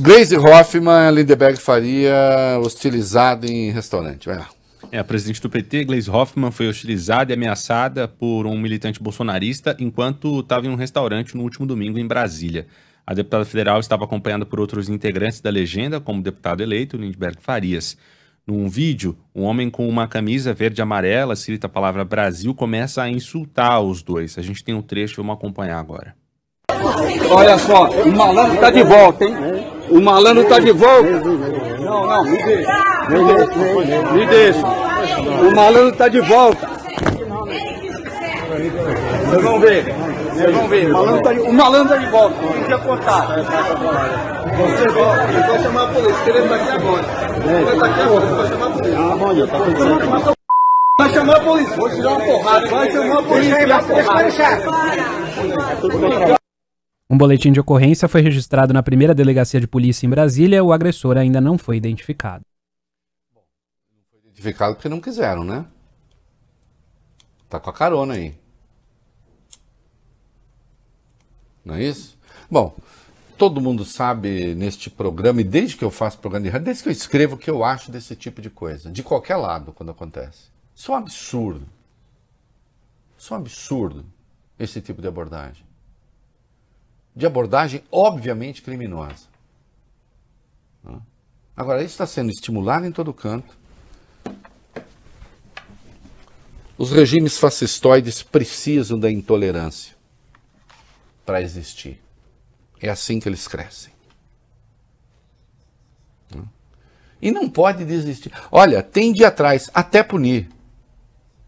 Glaze Hoffman, Lindbergh Faria, hostilizada em restaurante. Vai lá. É, a presidente do PT, Gleise Hoffmann, foi hostilizada e ameaçada por um militante bolsonarista enquanto estava em um restaurante no último domingo em Brasília. A deputada federal estava acompanhada por outros integrantes da legenda, como o deputado eleito Lindbergh Farias. Num vídeo, um homem com uma camisa verde e amarela, escrita a palavra Brasil, começa a insultar os dois. A gente tem um trecho, vamos acompanhar agora. Olha só, o malandro está de volta, hein? O malandro tá de volta. Não, não, me deixa. Me deixa. Me deixa. O malandro tá de volta. Vocês vão ver. Vocês vão ver. O malandro tá de, o malandro tá de volta. Não podia contar. Você vai chamar a polícia. Queremos daqui agora. Vai daqui agora. Vai chamar a polícia. Ah, bom, eu tava pensando. Vai chamar a polícia. Vou tirar uma porrada. Vai chamar a polícia. Vai chamar a polícia. Um boletim de ocorrência foi registrado na primeira delegacia de polícia em Brasília. O agressor ainda não foi identificado. não foi identificado porque não quiseram, né? Tá com a carona aí. Não é isso? Bom, todo mundo sabe neste programa, e desde que eu faço programa de rádio, desde que eu escrevo o que eu acho desse tipo de coisa, de qualquer lado, quando acontece. Isso é um absurdo. Isso é um absurdo, esse tipo de abordagem de abordagem obviamente criminosa. Né? Agora, isso está sendo estimulado em todo canto. Os regimes fascistoides precisam da intolerância para existir. É assim que eles crescem. Né? E não pode desistir. Olha, tem de atrás, até punir.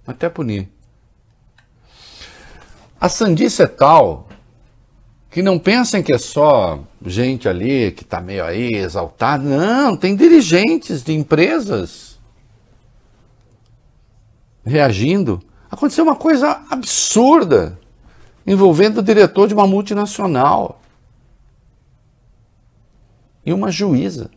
Até punir. A sandice é tal que não pensem que é só gente ali que está meio aí exaltada. Não, tem dirigentes de empresas reagindo. Aconteceu uma coisa absurda envolvendo o diretor de uma multinacional e uma juíza.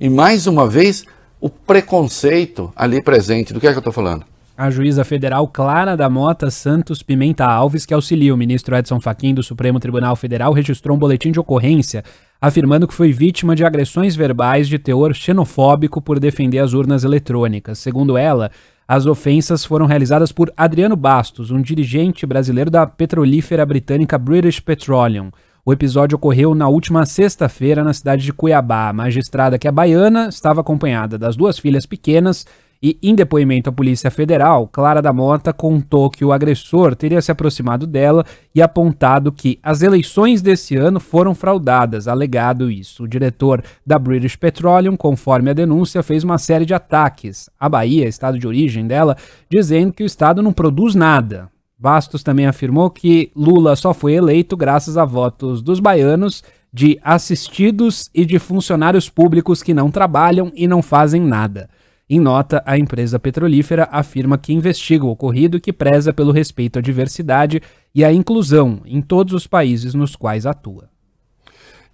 E mais uma vez, o preconceito ali presente. Do que é que eu estou falando? A juíza federal Clara da Mota Santos Pimenta Alves, que auxilia o ministro Edson Fachin do Supremo Tribunal Federal, registrou um boletim de ocorrência afirmando que foi vítima de agressões verbais de teor xenofóbico por defender as urnas eletrônicas. Segundo ela, as ofensas foram realizadas por Adriano Bastos, um dirigente brasileiro da petrolífera britânica British Petroleum. O episódio ocorreu na última sexta-feira na cidade de Cuiabá. A magistrada, que é baiana, estava acompanhada das duas filhas pequenas e em depoimento à Polícia Federal, Clara da Mota contou que o agressor teria se aproximado dela e apontado que as eleições desse ano foram fraudadas, alegado isso. O diretor da British Petroleum, conforme a denúncia, fez uma série de ataques à Bahia, estado de origem dela, dizendo que o estado não produz nada. Bastos também afirmou que Lula só foi eleito graças a votos dos baianos de assistidos e de funcionários públicos que não trabalham e não fazem nada. Em nota, a empresa petrolífera afirma que investiga o ocorrido e que preza pelo respeito à diversidade e à inclusão em todos os países nos quais atua.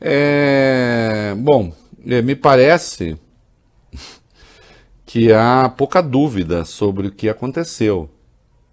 É, bom, é, me parece que há pouca dúvida sobre o que aconteceu.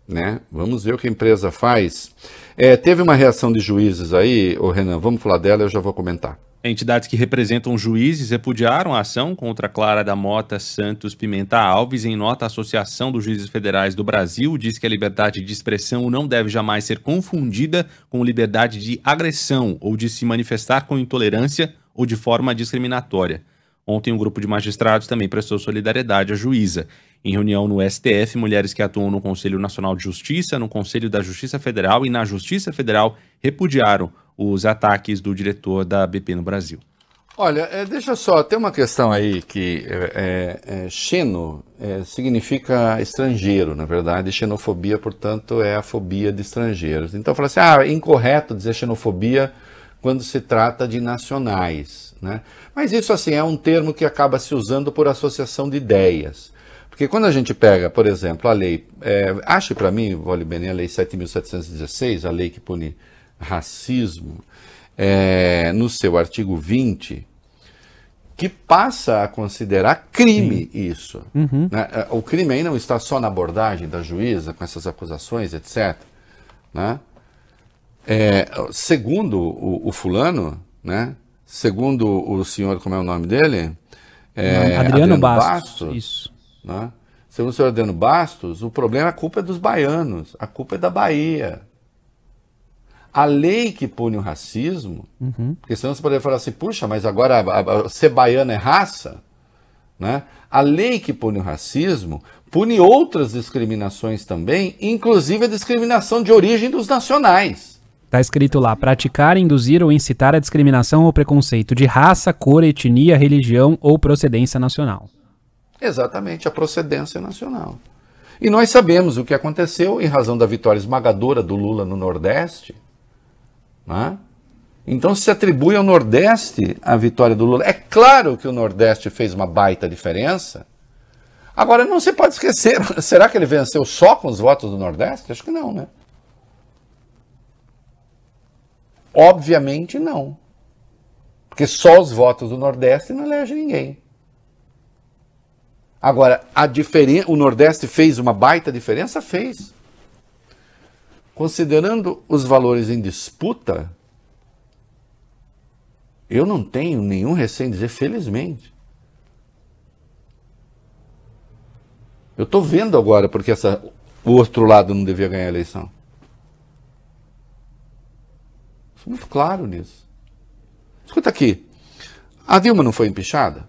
Né? Vamos ver o que a empresa faz. É, teve uma reação de juízes aí, o Renan, vamos falar dela, eu já vou comentar. Entidades que representam juízes repudiaram a ação contra Clara da Mota Santos Pimenta Alves. Em nota, a Associação dos Juízes Federais do Brasil diz que a liberdade de expressão não deve jamais ser confundida com liberdade de agressão ou de se manifestar com intolerância ou de forma discriminatória. Ontem, um grupo de magistrados também prestou solidariedade à juíza. Em reunião no STF, mulheres que atuam no Conselho Nacional de Justiça, no Conselho da Justiça Federal e na Justiça Federal repudiaram os ataques do diretor da BP no Brasil. Olha, é, deixa só, tem uma questão aí que é, é, é xeno é, significa estrangeiro, na verdade, xenofobia, portanto, é a fobia de estrangeiros. Então, fala assim, ah, é incorreto dizer xenofobia quando se trata de nacionais, né? Mas isso, assim, é um termo que acaba se usando por associação de ideias. Porque quando a gente pega, por exemplo, a lei, é, ache para mim, Vole Bene, a lei 7.716, a lei que pune racismo, é, no seu artigo 20, que passa a considerar crime Sim. isso. Uhum. Né? É, o crime aí não está só na abordagem da juíza, com essas acusações, etc. Né? É, segundo o, o, fulano, né? segundo o senhor, como é o nome dele? É, Adriano, Adriano, Bastos. Bastos isso. Né? Segundo o senhor Adriano Bastos, o problema, a culpa é dos baianos, a culpa é da Bahia a lei que pune o racismo, uhum. porque senão você poderia falar assim, puxa, mas agora a, a, ser baiano é raça? Né? A lei que pune o racismo pune outras discriminações também, inclusive a discriminação de origem dos nacionais. Está escrito lá: praticar, induzir ou incitar a discriminação ou preconceito de raça, cor, etnia, religião ou procedência nacional. Exatamente, a procedência nacional. E nós sabemos o que aconteceu em razão da vitória esmagadora do Lula no Nordeste, né? Então se atribui ao Nordeste a vitória do Lula. É claro que o Nordeste fez uma baita diferença. Agora, não se pode esquecer, será que ele venceu só com os votos do Nordeste? Acho que não, né? Obviamente não. Porque só os votos do Nordeste não elege ninguém. Agora, a diferença, o Nordeste fez uma baita diferença? Fez. Considerando os valores em disputa, eu não tenho nenhum recém dizer, felizmente. Eu estou vendo agora porque essa, o outro lado não devia ganhar a eleição. Sou muito claro nisso. Escuta aqui. A Dilma não foi empichada?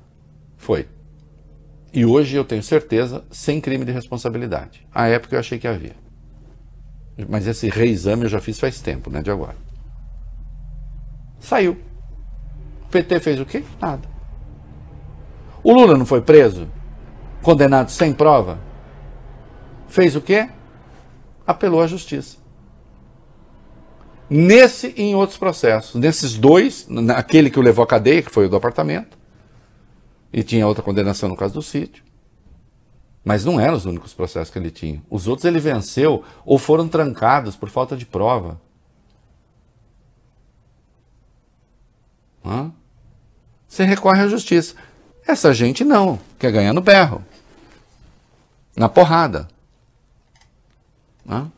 Foi. E hoje eu tenho certeza, sem crime de responsabilidade. À época eu achei que havia. Mas esse reexame eu já fiz faz tempo, né? De agora. Saiu. O PT fez o quê? Nada. O Lula não foi preso? Condenado sem prova? Fez o quê? Apelou à justiça. Nesse e em outros processos. Nesses dois, naquele que o levou à cadeia, que foi o do apartamento, e tinha outra condenação no caso do sítio. Mas não eram os únicos processos que ele tinha. Os outros ele venceu ou foram trancados por falta de prova. Hã? Você recorre à justiça. Essa gente não, quer ganhar no berro, na porrada. Hã?